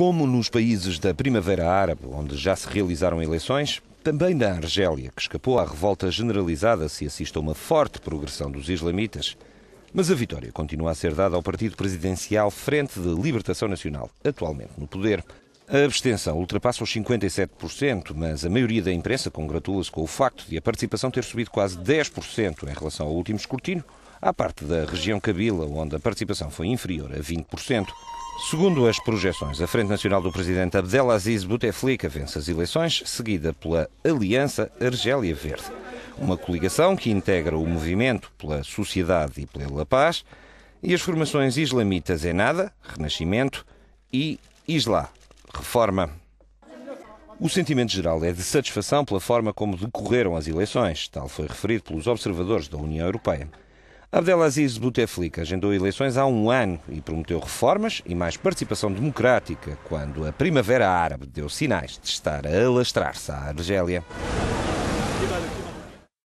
como nos países da Primavera Árabe, onde já se realizaram eleições, também na Argélia, que escapou à revolta generalizada se assiste a uma forte progressão dos islamitas. Mas a vitória continua a ser dada ao partido presidencial Frente de Libertação Nacional, atualmente no poder. A abstenção ultrapassa os 57%, mas a maioria da imprensa congratula-se com o facto de a participação ter subido quase 10% em relação ao último escrutínio, à parte da região Cabila, onde a participação foi inferior a 20%. Segundo as projeções, a Frente Nacional do Presidente Abdelaziz Bouteflika vence as eleições, seguida pela Aliança Argélia Verde, uma coligação que integra o movimento pela sociedade e pela paz e as formações islamitas Enada, Renascimento e Islá, Reforma. O sentimento geral é de satisfação pela forma como decorreram as eleições, tal foi referido pelos observadores da União Europeia. Abdelaziz Bouteflika agendou eleições há um ano e prometeu reformas e mais participação democrática quando a Primavera Árabe deu sinais de estar a alastrar-se à Argélia.